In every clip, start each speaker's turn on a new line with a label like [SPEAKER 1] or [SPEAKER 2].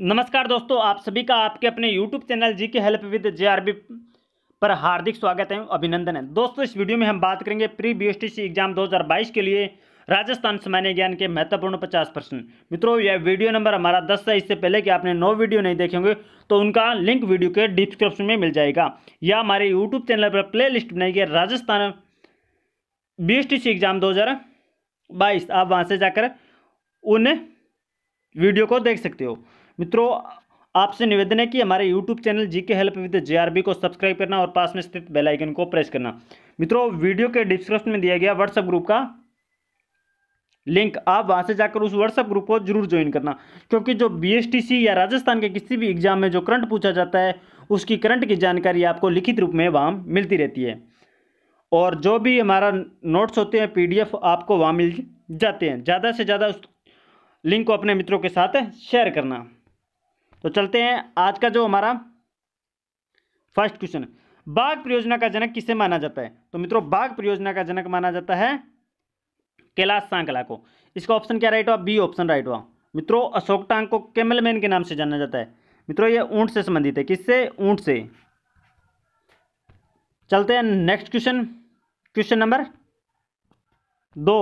[SPEAKER 1] नमस्कार दोस्तों आप सभी का आपके अपने यूट्यूब चैनल जी के हेल्प विद जे पर हार्दिक स्वागत है अभिनंदन है दोस्तों इस वीडियो में हम बात करेंगे प्री बी एग्जाम 2022 के लिए राजस्थान सामान्य ज्ञान के महत्वपूर्ण पचास प्रश्न मित्रों यह वीडियो नंबर हमारा दस है इससे पहले कि आपने नौ वीडियो नहीं देखे होंगे तो उनका लिंक वीडियो के डिस्क्रिप्शन में मिल जाएगा या हमारे यूट्यूब चैनल पर प्ले लिस्ट बनाई गई राजस्थान बी एग्जाम दो आप वहाँ से जाकर उन वीडियो को देख सकते हो मित्रों आपसे निवेदन है कि हमारे यूट्यूब चैनल जी के हेल्प विद जे को सब्सक्राइब करना और पास में स्थित बेल आइकन को प्रेस करना मित्रों वीडियो के डिस्क्रिप्शन में दिया गया व्हाट्सएप ग्रुप का लिंक आप वहां से जाकर उस व्हाट्सएप ग्रुप को जरूर ज्वाइन करना क्योंकि जो सी या राजस्थान के किसी भी एग्जाम में जो करंट पूछा जाता है उसकी करंट की जानकारी आपको लिखित रूप में वहाँ मिलती रहती है और जो भी हमारा नोट्स होते हैं एफ आपको वहाँ मिल जाते हैं ज़्यादा से ज़्यादा उस लिंक को अपने मित्रों के साथ शेयर करना तो चलते हैं आज का जो हमारा फर्स्ट क्वेश्चन बाघ परियोजना का जनक किसे माना जाता है तो मित्रों बाघ परियोजना का जनक माना जाता है कैलाश सांकला को इसका ऑप्शन क्या राइट हुआ बी ऑप्शन राइट हुआ मित्रों अशोक टांग को कैमलमैन के नाम से जाना जाता है मित्रों ये ऊंट से संबंधित है किससे ऊंट से चलते हैं नेक्स्ट क्वेश्चन क्वेश्चन नंबर दो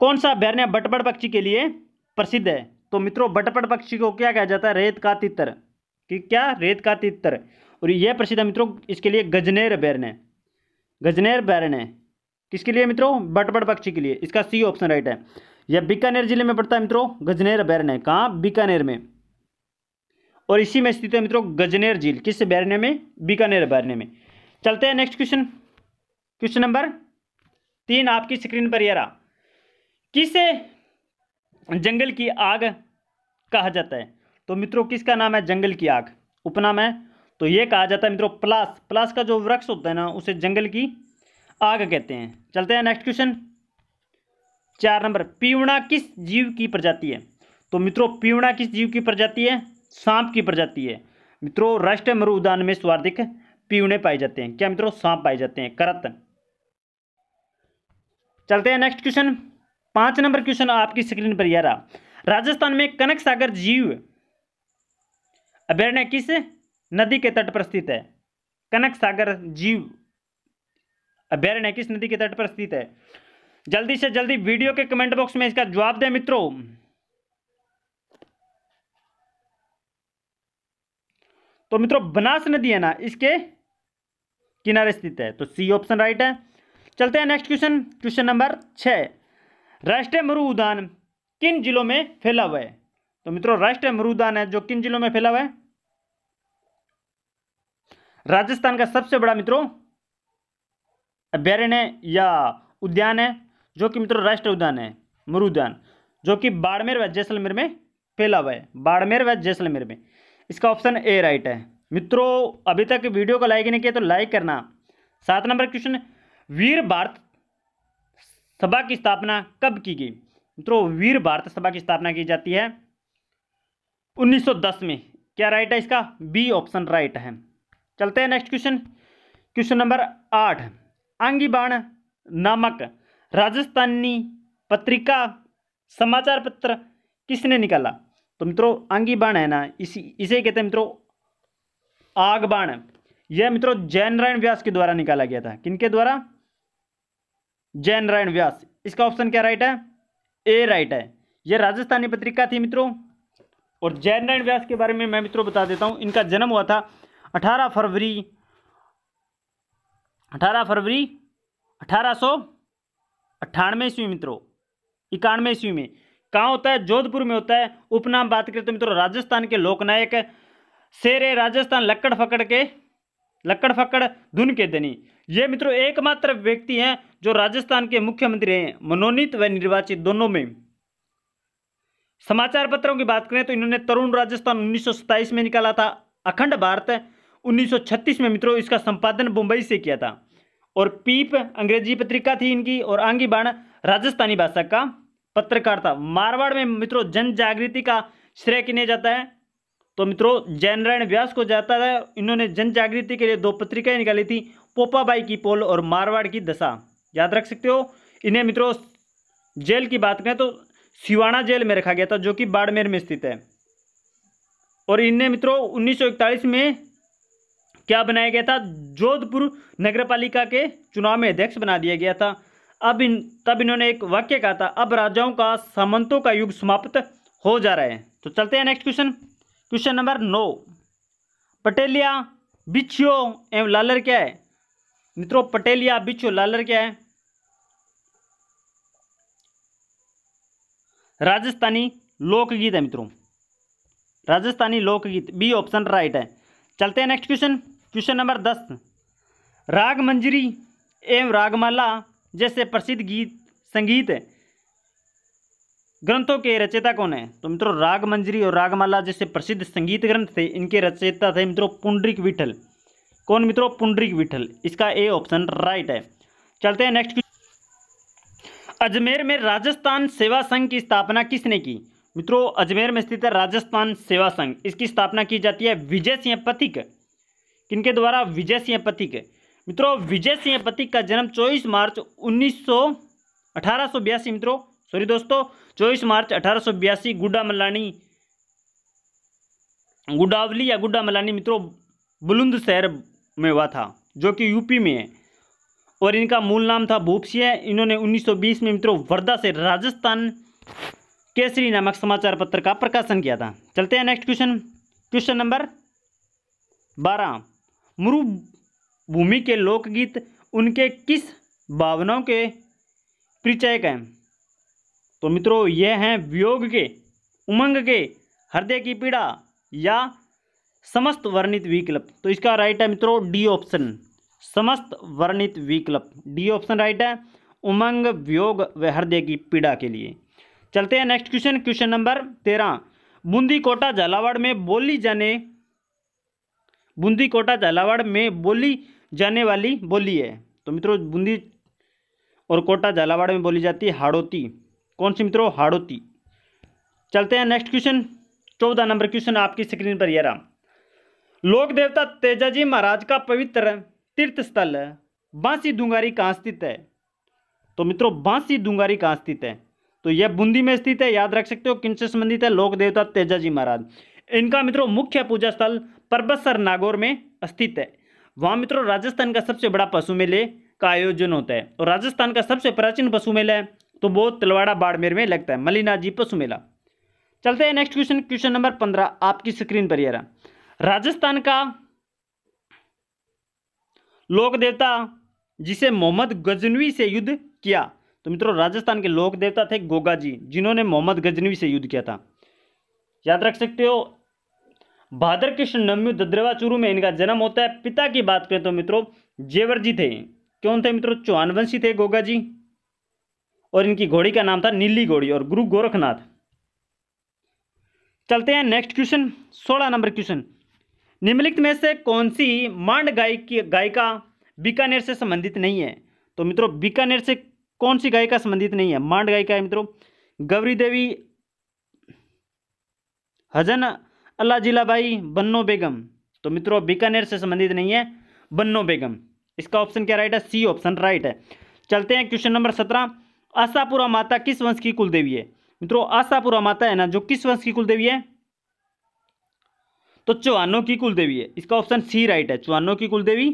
[SPEAKER 1] कौन सा अभ्यारण्य बटबड़ पक्षी के लिए प्रसिद्ध है तो मित्रों बटपट पक्षी को क्या कहा जाता है रेत का तितर कि क्या रेत का तितर और यह प्रसिद्ध है मित्रों इसके लिए गजनेर अभ्यारण्य गजनेर अभ्यारण्य किसके लिए मित्रों बटपट पक्षी के लिए इसका सी ऑप्शन राइट है यह बीकानेर जिले में पड़ता है मित्रों गजनेर अभ्यारण्य कहाँ बीकानेर में और इसी में स्थित है मित्रों गजनेर झील किस अभ्यारण्य में बीकानेर अभ्यारण्य में चलते हैं नेक्स्ट क्वेश्चन क्वेश्चन नंबर तीन आपकी स्क्रीन पर यह रहा किस जंगल की आग कहा जाता है तो मित्रों किसका नाम है जंगल की आग उपनाम है तो ये कहा जाता है मित्रों प्लास प्लास का जो वृक्ष होता है ना उसे जंगल की आग कहते हैं चलते हैं नेक्स्ट क्वेश्चन चार नंबर पीवणा किस जीव की प्रजाति है तो मित्रों पीवणा किस जीव की प्रजाति है सांप की प्रजाति है मित्रों राष्ट्रीय मरुदान में स्वार्थिक पीवणे पाए जाते हैं क्या मित्रों सांप पाए जाते हैं करत चलते हैं नेक्स्ट क्वेश्चन पांच नंबर क्वेश्चन आपकी स्क्रीन पर यह रहा राजस्थान में कनक सागर जीव अभ्यारण्य किस नदी के तट पर स्थित है कनक सागर जीव अभ्यारण्य किस नदी के तट पर स्थित है जल्दी से जल्दी वीडियो के कमेंट बॉक्स में इसका जवाब दें मित्रों तो मित्रों बनास नदी है ना इसके किनारे स्थित है तो सी ऑप्शन राइट है चलते हैं नेक्स्ट क्वेश्चन क्वेश्चन नंबर छह राष्ट्रीय उद्यान किन जिलों में फैला हुआ है तो मित्रों राष्ट्रीय मरुदान है जो किन जिलों में फैला हुआ है राजस्थान का सबसे बड़ा मित्रों अभ्यारण्य या उद्यान है जो कि मित्रों राष्ट्रीय उद्यान है मरुदान जो कि बाड़मेर व जैसलमेर में फैला हुआ है बाड़मेर व जैसलमेर में इसका ऑप्शन ए राइट है मित्रों अभी तक वीडियो को लाइक नहीं किया तो लाइक करना सात नंबर क्वेश्चन वीर भारत सभा की स्थापना कब की गई मित्रों वीर भारत सभा की स्थापना की जाती है 1910 में क्या राइट है इसका बी ऑप्शन राइट है चलते हैं नेक्स्ट क्वेश्चन क्वेश्चन नंबर आठ बाण नामक राजस्थानी पत्रिका समाचार पत्र किसने निकाला तो मित्रों बाण है ना इसी इसे कहते हैं मित्रों आगबाण यह मित्रों जैन व्यास के द्वारा निकाला गया था किनके द्वारा जय नारायण व्यास इसका ऑप्शन क्या राइट है ए राइट है यह राजस्थानी पत्रिका थी मित्रों और जय नारायण व्यास के बारे में मैं मित्रों बता देता हूँ इनका जन्म हुआ था अठारह फरवरी अठारह फरवरी अठारह सौ अट्ठानवे ईस्वी मित्रों इक्यानवे ईस्वी में कहाँ होता है जोधपुर में होता है उपनाम बात करें तो मित्रों राजस्थान के लोकनायक शेर राजस्थान लक्कड़ फकड़ के लक्कड़ फक्कड़ धुन के धनी ये मित्रों एकमात्र व्यक्ति हैं जो राजस्थान के मुख्यमंत्री हैं मनोनीत व निर्वाचित दोनों में समाचार पत्रों की बात करें तो इन्होंने तरुण राजस्थान उन्नीस में निकाला था अखंड भारत 1936 में मित्रों इसका संपादन मुंबई से किया था और पीप अंग्रेजी पत्रिका थी इनकी और आंगी बाण राजस्थानी भाषा का पत्रकार था मारवाड़ में मित्रों जन जागृति का श्रेय किने जाता है तो मित्रों नारायण व्यास को जाता है इन्होंने जन जागृति के लिए दो पत्रिकाएं निकाली थी पोपाबाई की पोल और मारवाड़ की दशा याद रख सकते हो इन्हें मित्रों जेल की बात करें तो सिवाना जेल में रखा गया था जो कि बाड़मेर में स्थित है और इन्हें मित्रों उन्नीस में क्या बनाया गया था जोधपुर नगर के चुनाव में अध्यक्ष बना दिया गया था अब इन तब इन्होंने एक वाक्य कहा था अब राजाओं का सामंतों का युग समाप्त हो जा रहा है तो चलते हैं नेक्स्ट क्वेश्चन क्वेश्चन नंबर नौ पटेलिया बिछियो एवं लालर क्या है मित्रों पटेलिया बिछियो लालर क्या है राजस्थानी लोकगीत है मित्रों राजस्थानी लोकगीत बी ऑप्शन राइट है चलते हैं नेक्स्ट क्वेश्चन क्वेश्चन नंबर दस राग मंजरी एवं रागमाला जैसे प्रसिद्ध गीत संगीत है ग्रंथों के रचयिता कौन है तो मित्रों राग मंजरी और रागमाला जैसे प्रसिद्ध संगीत ग्रंथ थे इनके रचयिता थे मित्रों पुंडरिक विठल कौन मित्रों पुंडरिक विठल इसका ए ऑप्शन राइट है चलते हैं नेक्स्ट अजमेर में राजस्थान सेवा संघ की स्थापना किसने की मित्रों अजमेर में स्थित है राजस्थान सेवा संघ इसकी स्थापना की जाती है विजय सिंह पथिक किनके द्वारा विजय सिंह पथिक मित्रों विजय सिंह पथिक का जन्म चौबीस मार्च उन्नीस सौ मित्रों सॉरी दोस्तों चौबीस मार्च अठारह गुड्डा मलानी गुडावली या गुड्डा मलानी मित्रों बुलंद शहर में हुआ था जो कि यूपी में है और इनका मूल नाम था भूपसिया इन्होंने 1920 में मित्रों वर्धा से राजस्थान केसरी नामक समाचार पत्र का प्रकाशन किया था चलते हैं नेक्स्ट क्वेश्चन क्वेश्चन नंबर बारह मरुभूमि के लोकगीत उनके किस भावनाओं के परिचय हैं तो मित्रों ये हैं वियोग के उमंग के हृदय की पीड़ा या समस्त वर्णित विकल्प तो इसका राइट है मित्रों डी ऑप्शन समस्त वर्णित विकल्प डी ऑप्शन राइट है उमंग वियोग व हृदय की पीड़ा के लिए चलते हैं नेक्स्ट क्वेश्चन क्वेश्चन नंबर तेरह बूंदी कोटा झालावाड़ में बोली जाने बूंदी कोटा झालावाड़ में बोली जाने वाली बोली है तो मित्रों बूंदी और कोटा झालावाड़ में बोली जाती है हाड़ोती कौन सी मित्रों हाड़ोती चलते हैं नेक्स्ट क्वेश्चन चौदह नंबर क्वेश्चन आपकी स्क्रीन पर यह रहा लोक देवता तेजाजी महाराज का पवित्र तीर्थ स्थल बांसी दुंगारी कहाँ स्थित है तो मित्रों बांसी दुंगारी कहाँ स्थित है तो यह बूंदी में स्थित है याद रख सकते हो किन से संबंधित है लोक देवता तेजाजी महाराज इनका मित्रों मुख्य पूजा स्थल परबसर नागौर में स्थित है वहाँ मित्रों राजस्थान का सबसे बड़ा पशु मेले का आयोजन होता है और राजस्थान का सबसे प्राचीन पशु मेला है तो वो तलवाड़ा बाड़मेर में लगता है जी पशु मेला चलते हैं नेक्स्ट क्वेश्चन क्वेश्चन नंबर पंद्रह आपकी स्क्रीन पर यह राजस्थान का लोक देवता जिसे मोहम्मद गजनवी से युद्ध किया तो मित्रों राजस्थान के लोक देवता थे गोगा जी जिन्होंने मोहम्मद गजनवी से युद्ध किया था याद रख सकते हो भादर कृष्ण नम्यू दद्रवा चूरू में इनका जन्म होता है पिता की बात करें तो मित्रों जेवर जी थे कौन थे मित्रों चौहान थे गोगा जी और इनकी घोड़ी का नाम था नीली घोड़ी और गुरु गोरखनाथ चलते हैं नेक्स्ट क्वेश्चन सोलह नंबर क्वेश्चन निम्नलिखित में से कौन सी मांड गाय की गायिका बीकानेर से संबंधित नहीं है तो मित्रों बीकानेर से कौन सी गायिका संबंधित नहीं है मांड गायिका है मित्रों गौरी देवी हजन अल्लाह भाई बन्नो बेगम तो मित्रों बीकानेर से संबंधित नहीं है बन्नो बेगम इसका ऑप्शन क्या राइट है सी ऑप्शन राइट है चलते हैं क्वेश्चन नंबर सत्रह आशापुरा माता किस वंश की कुलदेवी है मित्रों आशापुरा माता है ना जो किस वंश की कुलदेवी है तो चौहानों की कुलदेवी है इसका ऑप्शन सी राइट है चौहानों की कुलदेवी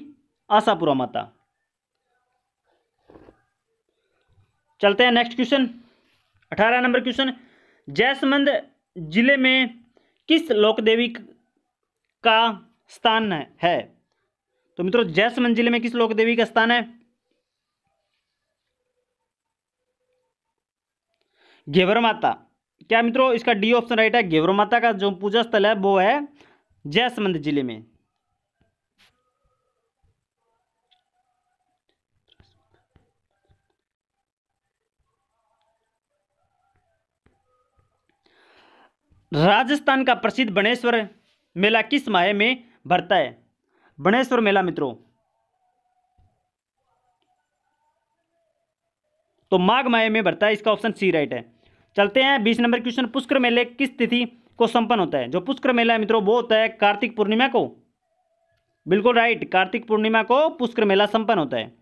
[SPEAKER 1] आशापुरा माता चलते हैं नेक्स्ट क्वेश्चन अठारह नंबर क्वेश्चन जैसमंद जिले में किस लोकदेवी का स्थान है तो मित्रों जैसमंद जिले में किस लोकदेवी का स्थान है घेवर माता क्या मित्रों इसका डी ऑप्शन राइट है घेवर माता का जो पूजा स्थल है वो है जयसमंद जिले में राजस्थान का प्रसिद्ध बनेश्वर मेला किस माह में भरता है बनेश्वर मेला मित्रों तो माघ माह में भरता है इसका ऑप्शन सी राइट है चलते हैं बीस नंबर क्वेश्चन पुष्कर मेले किस तिथि को संपन्न होता है जो पुष्कर मेला मित्रों वो होता है कार्तिक पूर्णिमा को बिल्कुल राइट कार्तिक पूर्णिमा को पुष्कर मेला संपन्न होता है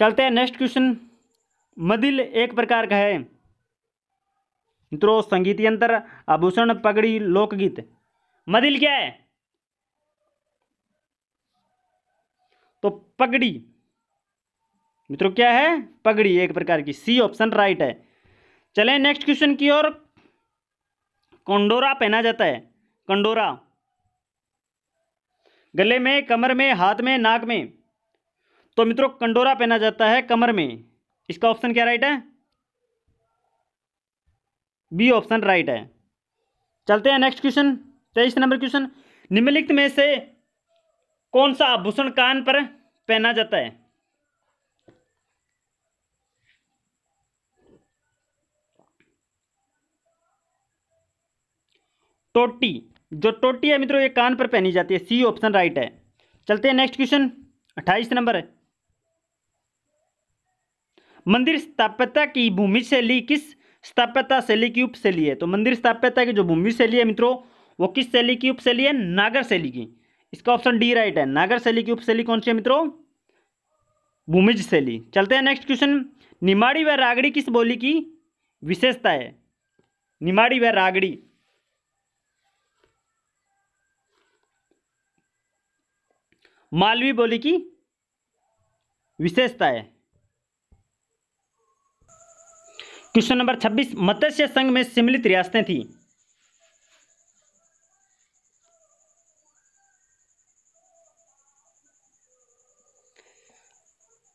[SPEAKER 1] चलते हैं नेक्स्ट क्वेश्चन मदिल एक प्रकार का है मित्रों संगीत यंत्र आभूषण पगड़ी लोकगीत मदिल क्या है तो पगड़ी मित्रों क्या है पगड़ी एक प्रकार की सी ऑप्शन राइट है चलें नेक्स्ट क्वेश्चन की ओर कंडोरा पहना जाता है कंडोरा गले में कमर में हाथ में नाक में तो मित्रों कंडोरा पहना जाता है कमर में इसका ऑप्शन क्या राइट है बी ऑप्शन राइट है चलते हैं नेक्स्ट क्वेश्चन तेईस नंबर क्वेश्चन निम्नलिखित में से कौन सा आभूषण कान पर पहना जाता है टोटी जो टोटी है मित्रों ये कान पर पहनी जाती है सी ऑप्शन राइट है चलते हैं नेक्स्ट क्वेश्चन अट्ठाईस नंबर मंदिर स्थापत्य की भूमि शैली किस स्थापत्य शैली की उपशैली है तो मंदिर स्थापत्य की जो भूमि शैली है मित्रों वो किस शैली की उपशैली है नागर शैली की इसका ऑप्शन डी राइट है नागर शैली की उपशैली कौन सी है मित्रों भूमिज शैली चलते हैं नेक्स्ट क्वेश्चन निमाड़ी व रागड़ी किस बोली की विशेषता है निमाड़ी व रागड़ी मालवी बोली की विशेषता है क्वेश्चन नंबर 26 मत्स्य संघ में सम्मिलित रियासतें थी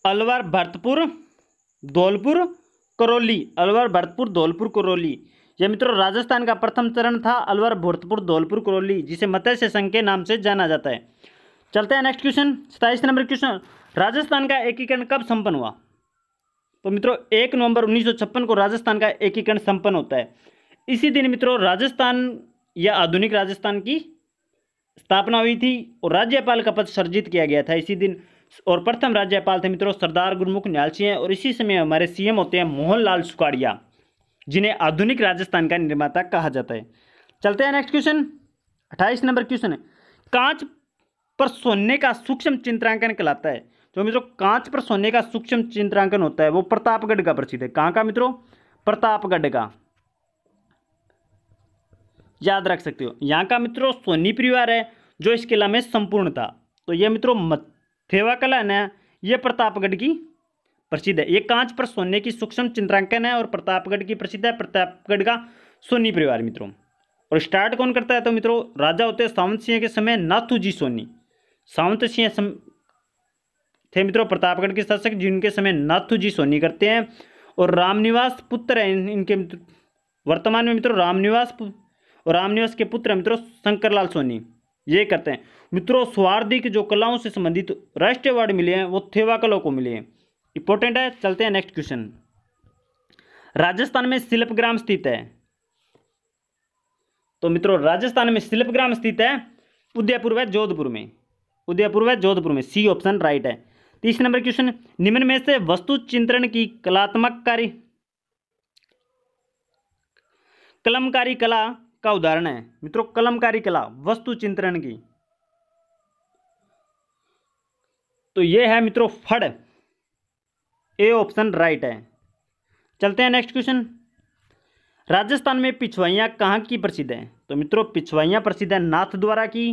[SPEAKER 1] अलवर भरतपुर धौलपुर करौली अलवर भरतपुर धौलपुर करौली यह मित्रों राजस्थान का प्रथम चरण था अलवर भरतपुर धौलपुर करौली जिसे मत्स्य संघ के नाम से जाना जाता है चलते हैं नेक्स्ट क्वेश्चन सताइस नंबर क्वेश्चन राजस्थान का एकीकरण कब संपन्न हुआ तो मित्रों एक नवंबर उन्नीस को राजस्थान का एकीकरण संपन्न होता है इसी दिन मित्रों राजस्थान या आधुनिक राजस्थान की स्थापना हुई थी और राज्यपाल का पद सर्जित किया गया था इसी दिन और प्रथम राज्यपाल थे मित्रों सरदार गुरमुख न्याल सिंह और इसी समय हमारे सीएम होते हैं मोहनलाल लाल सुखाड़िया जिन्हें आधुनिक राजस्थान का निर्माता कहा जाता है चलते हैं नेक्स्ट क्वेश्चन अट्ठाईस नंबर क्वेश्चन है कांच पर सोने का सूक्ष्म चित्रांकन कहलाता है जो तो मित्रों कांच पर सोने का सूक्ष्म चित्रांकन होता है वो प्रतापगढ़ का प्रसिद्ध है कहाँ का मित्रों प्रतापगढ़ का याद रख सकते हो यहाँ का मित्रों सोनी परिवार है जो इस किला में संपूर्ण था तो ये मित्रों मथेवा कला है ये प्रतापगढ़ की प्रसिद्ध है ये कांच पर सोने की सूक्ष्म चित्रांकन है और प्रतापगढ़ की प्रसिद्ध है प्रतापगढ़ का सोनी परिवार मित्रों और स्टार्ट कौन करता है तो मित्रों राजा होते सावंत सिंह के समय नाथू जी सोनी सावंत सिंह सम... थे मित्रों प्रतापगढ़ के शासक जिनके समय नाथू जी सोनी करते हैं और रामनिवास पुत्र हैं इन, इनके वर्तमान में मित्रों रामनिवास और रामनिवास के पुत्र मित्रों शंकरलाल सोनी ये करते हैं मित्रों स्वार्थिक जो कलाओं से संबंधित राष्ट्रीय अवार्ड मिले हैं वो थेवा कलाओं को मिले हैं इंपॉर्टेंट है चलते हैं नेक्स्ट क्वेश्चन राजस्थान में शिल्पग्राम स्थित है तो मित्रों राजस्थान में ग्राम स्थित है उदयपुर व जोधपुर में उदयपुर व जोधपुर में सी ऑप्शन राइट है तीसरे नंबर क्वेश्चन निम्न में से वस्तु चिंतन की कलात्मक कार्य कलमकारी कला का उदाहरण है मित्रों कलमकारी कला वस्तु चिंतन की तो ये है मित्रों फड़ ए ऑप्शन राइट है चलते हैं नेक्स्ट क्वेश्चन राजस्थान में पिछवाइयाँ कहाँ की प्रसिद्ध है तो मित्रों पिछवाइयाँ प्रसिद्ध है नाथ द्वारा की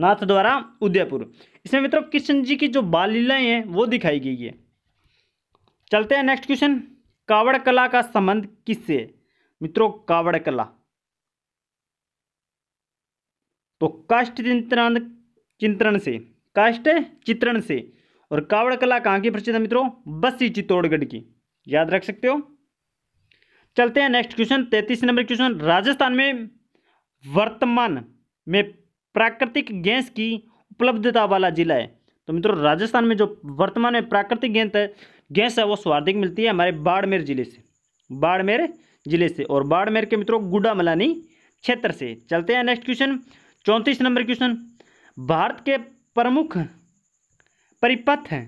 [SPEAKER 1] नाथ द्वारा उदयपुर इसमें मित्रों कृष्ण जी की जो बाल लीलाएं हैं वो दिखाई गई है चलते हैं नेक्स्ट क्वेश्चन कावड़ कला का संबंध किससे मित्रों कावड़ कला तो काष्ट चिंतन चिंतन से काष्ट चित्रण से और कावड़ कला कहां की प्रसिद्ध है मित्रों बस्सी चित्तौड़गढ़ की याद रख सकते हो चलते हैं नेक्स्ट क्वेश्चन तैतीस नंबर क्वेश्चन राजस्थान में वर्तमान में प्राकृतिक गैस की उपलब्धता वाला जिला है तो मित्रों राजस्थान में जो वर्तमान में प्राकृतिक गैस है गैस है वो सर्वाधिक मिलती है हमारे बाड़मेर जिले से बाड़मेर जिले से और बाड़मेर के मित्रों गुडा मलानी क्षेत्र से चलते हैं नेक्स्ट क्वेश्चन चौंतीस नंबर क्वेश्चन भारत के प्रमुख परिपथ हैं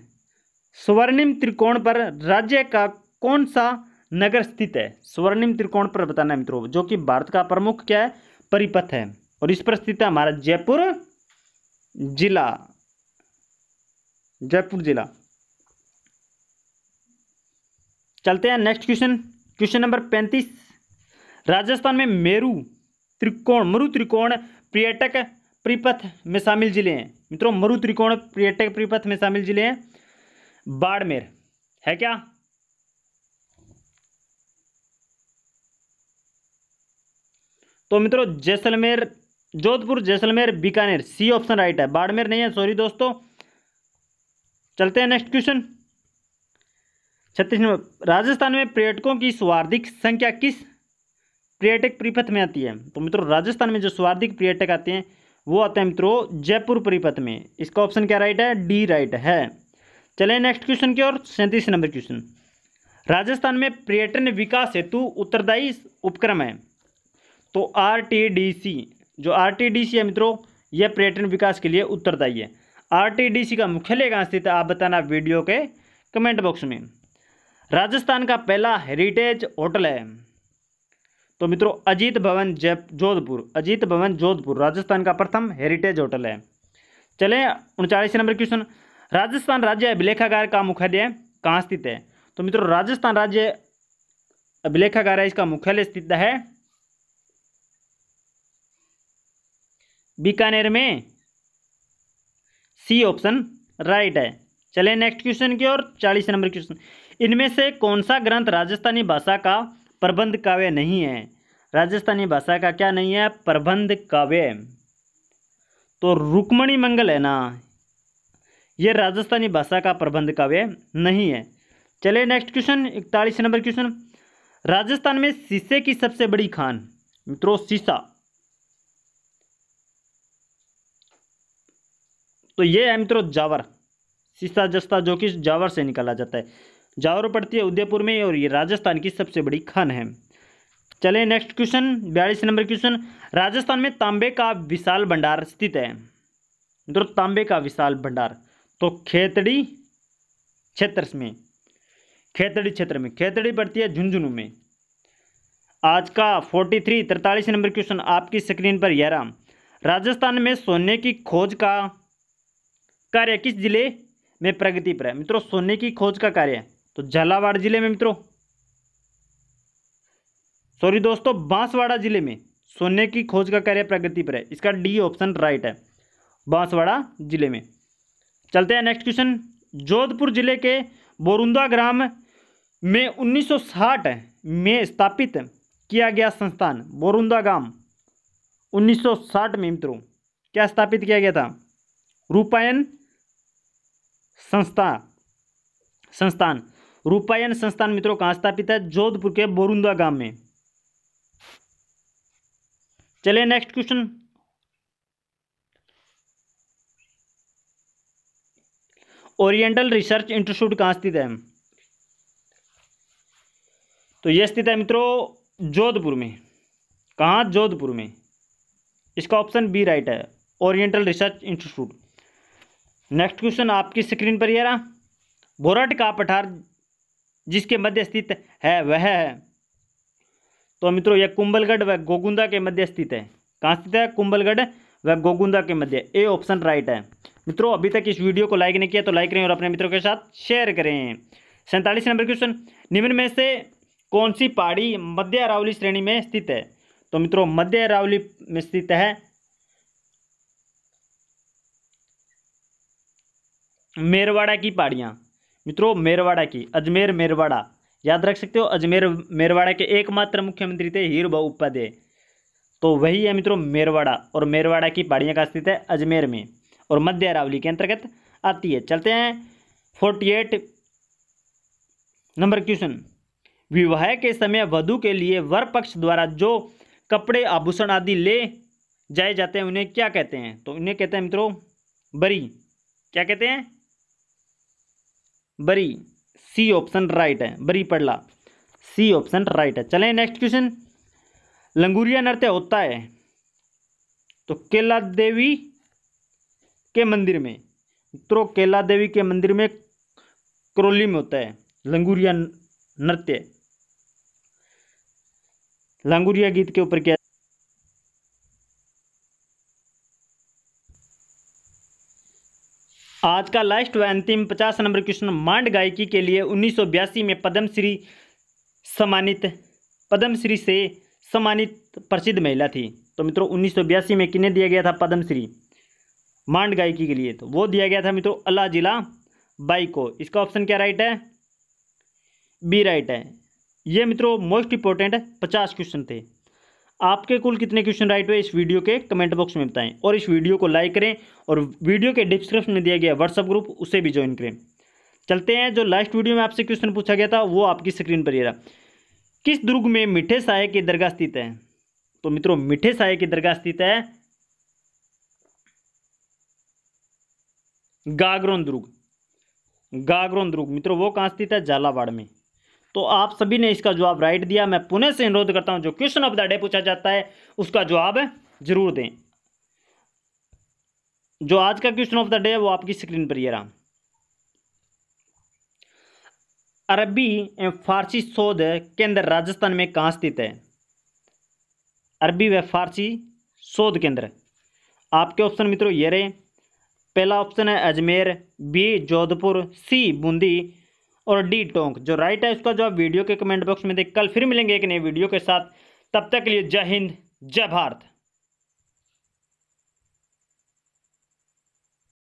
[SPEAKER 1] स्वर्णिम त्रिकोण पर राज्य का कौन सा नगर स्थित है स्वर्णिम त्रिकोण पर बताना है मित्रों जो कि भारत का प्रमुख क्या है परिपथ है और इस पर स्थित है हमारा जयपुर जिला जयपुर जिला चलते हैं नेक्स्ट क्वेश्चन क्वेश्चन नंबर पैंतीस राजस्थान में मेरू त्रिकोण मरु त्रिकोण पर्यटक परिपथ में शामिल जिले हैं मित्रों मरु त्रिकोण पर्यटक परिपथ में शामिल जिले हैं बाड़मेर है क्या तो मित्रों Jaisalmer Jodhpur Jaisalmer Bikaner C option right है बाड़मेर नहीं है सॉरी दोस्तों चलते हैं नेक्स्ट क्वेश्चन छत्तीस नंबर राजस्थान में पर्यटकों की सर्वाधिक संख्या किस पर्यटक परिपथ में आती है तो मित्रों राजस्थान में जो सर्वाधिक पर्यटक आते हैं वो आते हैं मित्रों जयपुर परिपथ में इसका ऑप्शन क्या राइट है डी राइट है चले नेक्स्ट क्वेश्चन की ओर सैंतीस नंबर क्वेश्चन राजस्थान में पर्यटन विकास हेतु उत्तरदायी उपक्रम है तो आर टी डी सी जो आरटीडीसी है मित्रों यह पर्यटन विकास के लिए उत्तरदायी है आरटीडीसी का मुख्यालय कहाँ स्थित है आप बताना वीडियो के कमेंट बॉक्स में राजस्थान का पहला हेरिटेज होटल है तो मित्रों अजीत भवन जय जोधपुर अजीत भवन जोधपुर राजस्थान का प्रथम हेरिटेज होटल है चले उनचालीस नंबर क्वेश्चन राजस्थान राज्य अभिलेखागार का मुख्यालय कहाँ स्थित है तो मित्रों राजस्थान राज्य अभिलेखागार है इसका मुख्यालय स्थित है बीकानेर में सी ऑप्शन राइट है चले नेक्स्ट क्वेश्चन की ओर चालीस नंबर क्वेश्चन इनमें से कौन सा ग्रंथ राजस्थानी भाषा का प्रबंध काव्य नहीं है राजस्थानी भाषा का क्या नहीं है प्रबंध काव्य तो रुक्मणी मंगल है ना ये राजस्थानी भाषा का प्रबंध काव्य नहीं है चले नेक्स्ट क्वेश्चन इकतालीस नंबर क्वेश्चन राजस्थान में शीशे की सबसे बड़ी खान मित्रों शीशा तो ये है मित्रों जावर सिस्ता जस्ता जो कि जावर से निकाला जाता है जावर पड़ती है उदयपुर में और ये राजस्थान की सबसे बड़ी खान है चले नेक्स्ट क्वेश्चन बयालीस नंबर क्वेश्चन राजस्थान में तांबे का विशाल भंडार स्थित है मित्रों तांबे का विशाल भंडार तो खेतड़ी क्षेत्र में खेतड़ी क्षेत्र में खेतड़ी पड़ती है झुंझुनू में आज का फोर्टी थ्री तिरतालीस नंबर क्वेश्चन आपकी स्क्रीन पर यह राम राजस्थान में सोने की खोज का कार्य किस जिले में प्रगति पर है मित्रों सोने की खोज का कार्य तो झालावाड़ जिले में मित्रों सॉरी दोस्तों बांसवाड़ा जिले में सोने की खोज का कार्य प्रगति पर है इसका डी ऑप्शन राइट है बांसवाड़ा जिले में चलते हैं नेक्स्ट क्वेश्चन जोधपुर जिले के बोरुंदा ग्राम में 1960 में स्थापित किया गया संस्थान बोरुंदा ग्राम 1960 में मित्रों क्या स्थापित किया गया था रूपायन संस्था संस्थान रूपायन संस्थान मित्रों कहाँ स्थापित है जोधपुर के बोरुंदा गांव में चलिए next question oriental research institute कहाँ स्थित है तो यह स्थित है मित्रों जोधपुर में कहाँ जोधपुर में इसका ऑप्शन बी राइट है oriental research institute next question आपकी स्क्रीन पर यह रहा भोरट का पठार जिसके मध्य स्थित है वह है तो मित्रों यह कुंभलगढ़ व गोगुंदा के मध्य स्थित है कहाँ स्थित है कुंभलगढ़ व गोगुंदा के मध्य ए ऑप्शन राइट है मित्रों अभी तक इस वीडियो को लाइक नहीं किया तो लाइक करें और अपने मित्रों के साथ शेयर करें सैंतालीस नंबर क्वेश्चन निम्न में से कौन सी पहाड़ी मध्य अरावली श्रेणी में स्थित है तो मित्रों मध्य अरावली में स्थित है मेरवाड़ा की पहाड़ियाँ मित्रों मेरवाड़ा की अजमेर मेरवाड़ा याद रख सकते हो अजमेर मेरवाड़ा के एकमात्र मुख्यमंत्री थे हीर भाव उपाध्याय तो वही है मित्रों मेरवाड़ा और मेरवाड़ा की पहाड़ियाँ का स्थित है अजमेर में और मध्य अरावली के अंतर्गत आती है चलते हैं फोर्टी एट नंबर क्वेश्चन विवाह के समय वधु के लिए वर पक्ष द्वारा जो कपड़े आभूषण आदि ले जाए जाते हैं उन्हें क्या कहते हैं तो उन्हें कहते हैं मित्रों बरी क्या कहते हैं बरी सी ऑप्शन राइट है बरी पढ़ला सी ऑप्शन राइट है चलें नेक्स्ट क्वेश्चन लंगूरिया नृत्य होता है तो केला देवी के मंदिर में तो केला देवी के मंदिर में करौली में होता है लंगूरिया नृत्य लंगूरिया गीत के ऊपर क्या आज का लास्ट व अंतिम पचास नंबर क्वेश्चन मांड गायकी के लिए उन्नीस में पद्मश्री सम्मानित पद्मश्री से सम्मानित प्रसिद्ध महिला थी तो मित्रों उन्नीस में किन्हें दिया गया था पद्मश्री मांड गायकी के लिए तो वो दिया गया था मित्रों अला जिला बाई को इसका ऑप्शन क्या राइट है बी राइट है ये मित्रों मोस्ट इंपॉर्टेंट पचास क्वेश्चन थे आपके कुल कितने क्वेश्चन राइट हुए इस वीडियो के कमेंट बॉक्स में बताएं और इस वीडियो को लाइक करें और वीडियो के डिस्क्रिप्शन में दिया गया व्हाट्सअप ग्रुप उसे भी ज्वाइन करें चलते हैं जो लास्ट वीडियो में आपसे क्वेश्चन पूछा गया था वो आपकी स्क्रीन पर ये रहा किस दुर्ग में मिठे साय की दरगाह स्थित है तो मित्रों मिठे साय की दरगाह स्थित है गागरोन दुर्ग गागरोन दुर्ग मित्रों वो कहाँ स्थित है झालावाड़ में तो आप सभी ने इसका जवाब राइट दिया मैं पुणे से अनुरोध करता हूं जो क्वेश्चन ऑफ द डे पूछा जाता है उसका जवाब जरूर दें जो आज का क्वेश्चन ऑफ द डे है वो आपकी स्क्रीन पर ये रहा अरबी एवं फारसी शोध केंद्र राजस्थान में कहां स्थित है अरबी व फारसी शोध केंद्र आपके ऑप्शन मित्रों ये रहे पहला ऑप्शन है अजमेर बी जोधपुर सी बूंदी और डी टोंक जो राइट है उसका जवाब वीडियो के कमेंट बॉक्स में देख कल फिर मिलेंगे एक नई वीडियो के साथ तब तक के लिए जय हिंद जय भारत